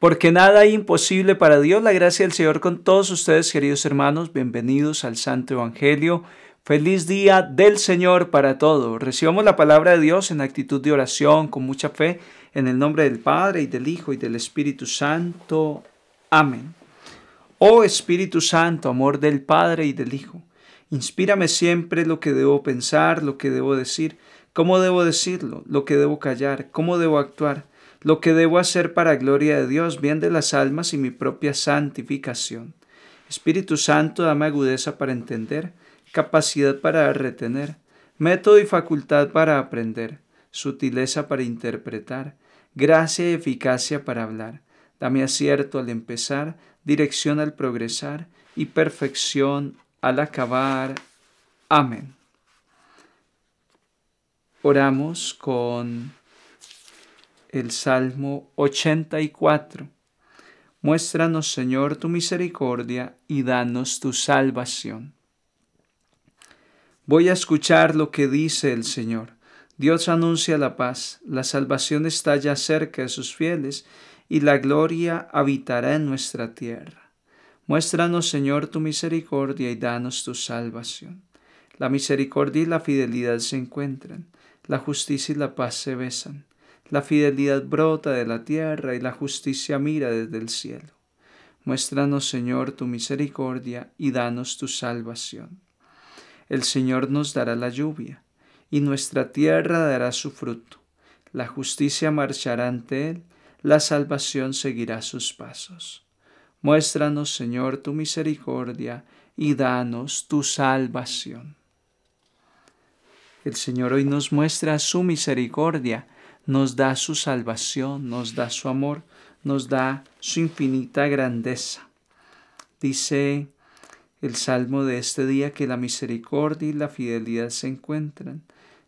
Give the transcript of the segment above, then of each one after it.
Porque nada es imposible para Dios. La gracia del Señor con todos ustedes, queridos hermanos. Bienvenidos al Santo Evangelio. Feliz día del Señor para todos. Recibamos la palabra de Dios en actitud de oración, con mucha fe, en el nombre del Padre y del Hijo y del Espíritu Santo. Amén. Oh Espíritu Santo, amor del Padre y del Hijo, inspírame siempre lo que debo pensar, lo que debo decir, cómo debo decirlo, lo que debo callar, cómo debo actuar lo que debo hacer para gloria de Dios, bien de las almas y mi propia santificación. Espíritu Santo, dame agudeza para entender, capacidad para retener, método y facultad para aprender, sutileza para interpretar, gracia y eficacia para hablar. Dame acierto al empezar, dirección al progresar y perfección al acabar. Amén. Oramos con el Salmo 84. Muéstranos, Señor, tu misericordia y danos tu salvación. Voy a escuchar lo que dice el Señor. Dios anuncia la paz, la salvación está ya cerca de sus fieles, y la gloria habitará en nuestra tierra. Muéstranos, Señor, tu misericordia y danos tu salvación. La misericordia y la fidelidad se encuentran, la justicia y la paz se besan. La fidelidad brota de la tierra y la justicia mira desde el cielo. Muéstranos, Señor, tu misericordia y danos tu salvación. El Señor nos dará la lluvia, y nuestra tierra dará su fruto. La justicia marchará ante Él, la salvación seguirá sus pasos. Muéstranos, Señor, tu misericordia y danos tu salvación. El Señor hoy nos muestra su misericordia nos da su salvación, nos da su amor, nos da su infinita grandeza. Dice el salmo de este día que la misericordia y la fidelidad se encuentran,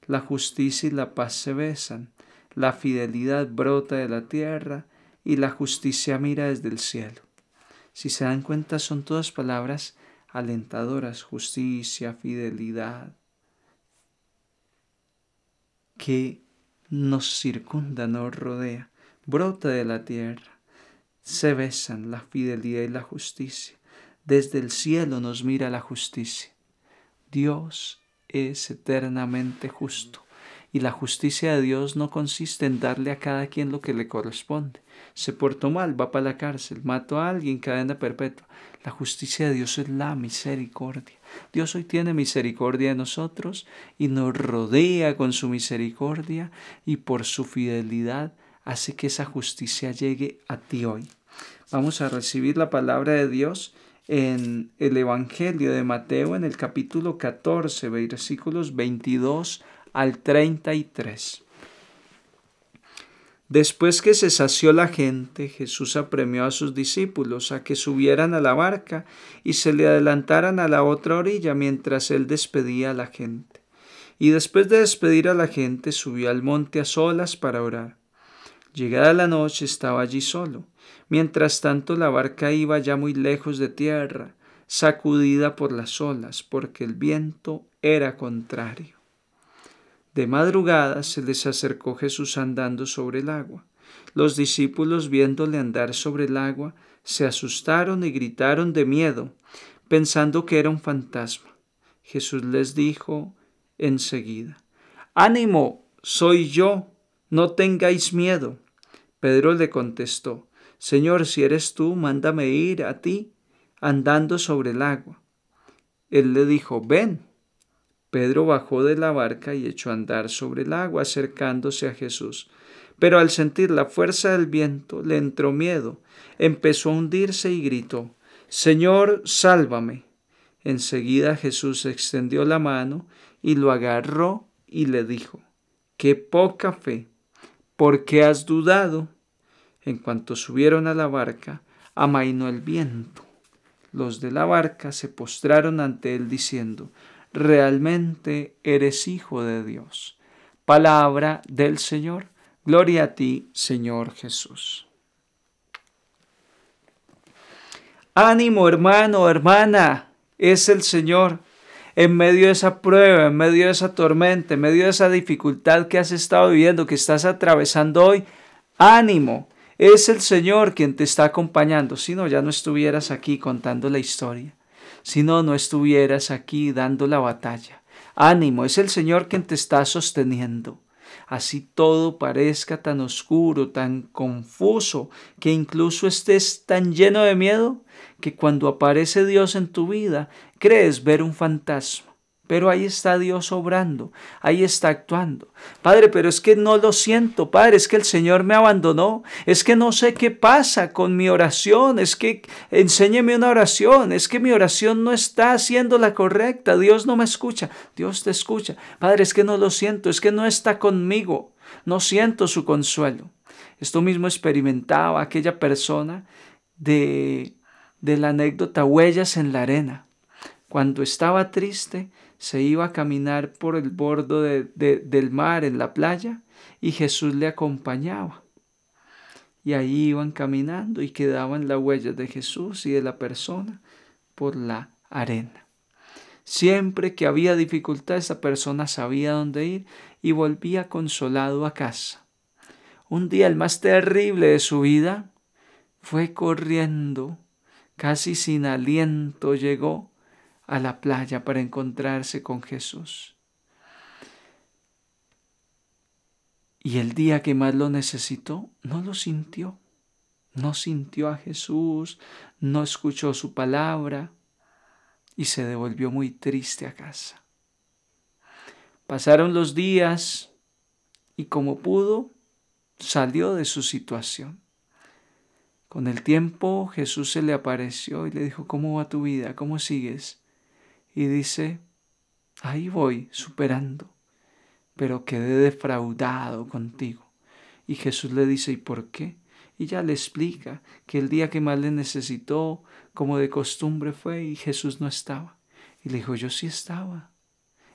la justicia y la paz se besan, la fidelidad brota de la tierra y la justicia mira desde el cielo. Si se dan cuenta son todas palabras alentadoras, justicia, fidelidad. que nos circunda, nos rodea, brota de la tierra. Se besan la fidelidad y la justicia. Desde el cielo nos mira la justicia. Dios es eternamente justo y la justicia de Dios no consiste en darle a cada quien lo que le corresponde. Se portó mal, va para la cárcel, mató a alguien, cadena perpetua. La justicia de Dios es la misericordia. Dios hoy tiene misericordia de nosotros y nos rodea con su misericordia y por su fidelidad hace que esa justicia llegue a ti hoy. Vamos a recibir la palabra de Dios en el Evangelio de Mateo en el capítulo 14, versículos 22 al 33. Después que se sació la gente, Jesús apremió a sus discípulos a que subieran a la barca y se le adelantaran a la otra orilla mientras él despedía a la gente. Y después de despedir a la gente, subió al monte a solas para orar. Llegada la noche estaba allí solo. Mientras tanto la barca iba ya muy lejos de tierra, sacudida por las olas, porque el viento era contrario. De madrugada se les acercó Jesús andando sobre el agua. Los discípulos viéndole andar sobre el agua, se asustaron y gritaron de miedo, pensando que era un fantasma. Jesús les dijo enseguida, Ánimo, soy yo, no tengáis miedo. Pedro le contestó, Señor, si eres tú, mándame ir a ti andando sobre el agua. Él le dijo, ven. Pedro bajó de la barca y echó a andar sobre el agua, acercándose a Jesús. Pero al sentir la fuerza del viento, le entró miedo, empezó a hundirse y gritó, Señor, sálvame. Enseguida Jesús extendió la mano y lo agarró y le dijo, Qué poca fe, ¿por qué has dudado? En cuanto subieron a la barca, amainó el viento. Los de la barca se postraron ante él diciendo, realmente eres hijo de Dios. Palabra del Señor. Gloria a ti, Señor Jesús. Ánimo, hermano, hermana, es el Señor. En medio de esa prueba, en medio de esa tormenta, en medio de esa dificultad que has estado viviendo, que estás atravesando hoy, ánimo, es el Señor quien te está acompañando. Si no, ya no estuvieras aquí contando la historia. Si no, no estuvieras aquí dando la batalla. Ánimo, es el Señor quien te está sosteniendo. Así todo parezca tan oscuro, tan confuso, que incluso estés tan lleno de miedo, que cuando aparece Dios en tu vida, crees ver un fantasma pero ahí está Dios obrando, ahí está actuando. Padre, pero es que no lo siento, Padre, es que el Señor me abandonó, es que no sé qué pasa con mi oración, es que enséñeme una oración, es que mi oración no está haciendo la correcta, Dios no me escucha, Dios te escucha. Padre, es que no lo siento, es que no está conmigo, no siento su consuelo. Esto mismo experimentaba aquella persona de, de la anécdota Huellas en la arena. Cuando estaba triste, se iba a caminar por el borde del mar en la playa y Jesús le acompañaba. Y ahí iban caminando y quedaban las huellas de Jesús y de la persona por la arena. Siempre que había dificultad, esa persona sabía dónde ir y volvía consolado a casa. Un día el más terrible de su vida fue corriendo, casi sin aliento llegó a la playa para encontrarse con Jesús. Y el día que más lo necesitó, no lo sintió. No sintió a Jesús, no escuchó su palabra y se devolvió muy triste a casa. Pasaron los días y como pudo, salió de su situación. Con el tiempo Jesús se le apareció y le dijo, ¿cómo va tu vida? ¿Cómo sigues? y dice, ahí voy superando, pero quedé defraudado contigo. Y Jesús le dice, ¿y por qué? Y ya le explica que el día que más le necesitó, como de costumbre fue, y Jesús no estaba. Y le dijo, yo sí estaba.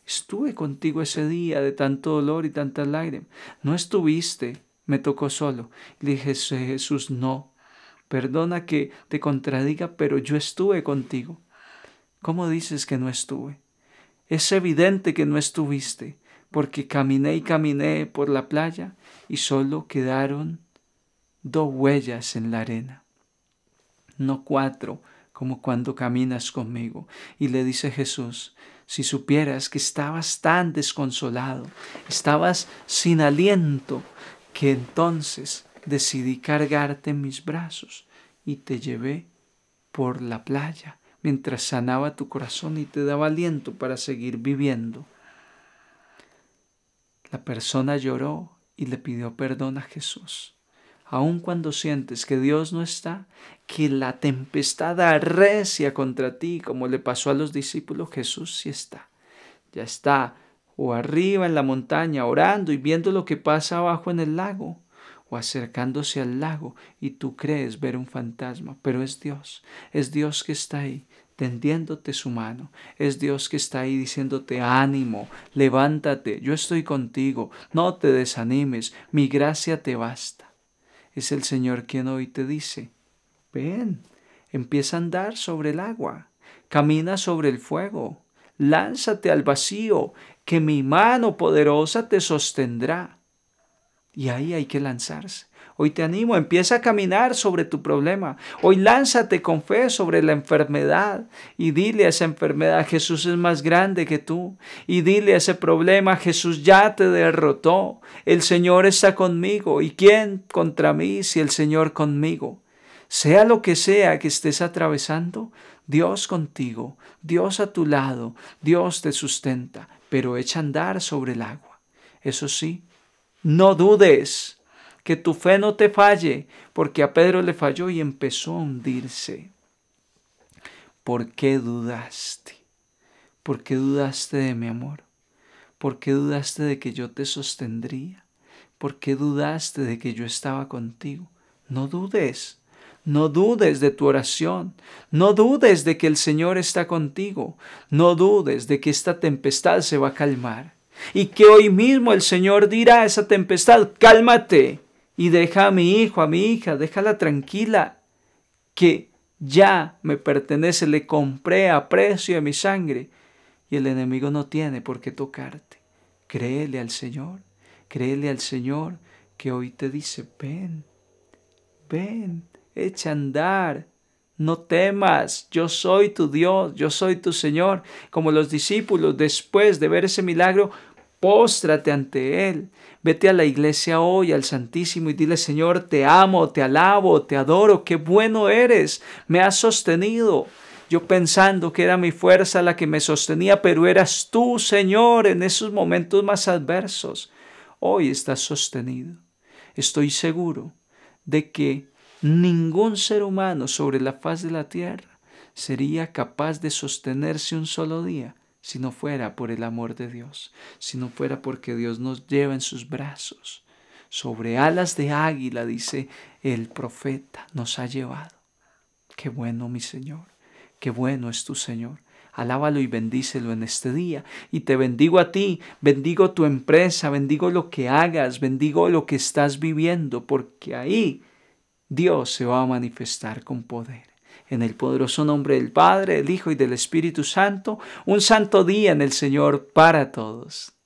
Estuve contigo ese día de tanto dolor y tanta lágrima. No estuviste, me tocó solo. Le dije, Jesús, no. Perdona que te contradiga, pero yo estuve contigo. ¿Cómo dices que no estuve? Es evidente que no estuviste, porque caminé y caminé por la playa y solo quedaron dos huellas en la arena, no cuatro, como cuando caminas conmigo. Y le dice Jesús, si supieras que estabas tan desconsolado, estabas sin aliento, que entonces decidí cargarte en mis brazos y te llevé por la playa mientras sanaba tu corazón y te daba aliento para seguir viviendo. La persona lloró y le pidió perdón a Jesús. Aun cuando sientes que Dios no está, que la tempestad arrecia contra ti, como le pasó a los discípulos, Jesús sí está. Ya está o arriba en la montaña orando y viendo lo que pasa abajo en el lago o acercándose al lago y tú crees ver un fantasma, pero es Dios, es Dios que está ahí tendiéndote su mano. Es Dios que está ahí diciéndote ánimo, levántate, yo estoy contigo, no te desanimes, mi gracia te basta. Es el Señor quien hoy te dice, ven, empieza a andar sobre el agua, camina sobre el fuego, lánzate al vacío, que mi mano poderosa te sostendrá. Y ahí hay que lanzarse. Hoy te animo, empieza a caminar sobre tu problema. Hoy lánzate con fe sobre la enfermedad y dile a esa enfermedad, Jesús es más grande que tú. Y dile a ese problema, Jesús ya te derrotó. El Señor está conmigo. ¿Y quién contra mí si el Señor conmigo? Sea lo que sea que estés atravesando, Dios contigo, Dios a tu lado, Dios te sustenta, pero echa a andar sobre el agua. Eso sí, no dudes que tu fe no te falle, porque a Pedro le falló y empezó a hundirse. ¿Por qué dudaste? ¿Por qué dudaste de mi amor? ¿Por qué dudaste de que yo te sostendría? ¿Por qué dudaste de que yo estaba contigo? No dudes, no dudes de tu oración, no dudes de que el Señor está contigo, no dudes de que esta tempestad se va a calmar y que hoy mismo el Señor dirá a esa tempestad, cálmate, y deja a mi hijo, a mi hija, déjala tranquila, que ya me pertenece, le compré a precio de mi sangre y el enemigo no tiene por qué tocarte. Créele al Señor, créele al Señor que hoy te dice, ven, ven, echa a andar, no temas, yo soy tu Dios, yo soy tu Señor. Como los discípulos, después de ver ese milagro, Póstrate ante Él. Vete a la iglesia hoy, al Santísimo, y dile, Señor, te amo, te alabo, te adoro, qué bueno eres, me has sostenido. Yo pensando que era mi fuerza la que me sostenía, pero eras tú, Señor, en esos momentos más adversos. Hoy estás sostenido. Estoy seguro de que ningún ser humano sobre la faz de la tierra sería capaz de sostenerse un solo día si no fuera por el amor de Dios, si no fuera porque Dios nos lleva en sus brazos. Sobre alas de águila, dice el profeta, nos ha llevado. Qué bueno, mi Señor, qué bueno es tu Señor. Alábalo y bendícelo en este día. Y te bendigo a ti, bendigo tu empresa, bendigo lo que hagas, bendigo lo que estás viviendo, porque ahí Dios se va a manifestar con poder en el poderoso nombre del Padre, del Hijo y del Espíritu Santo. Un santo día en el Señor para todos.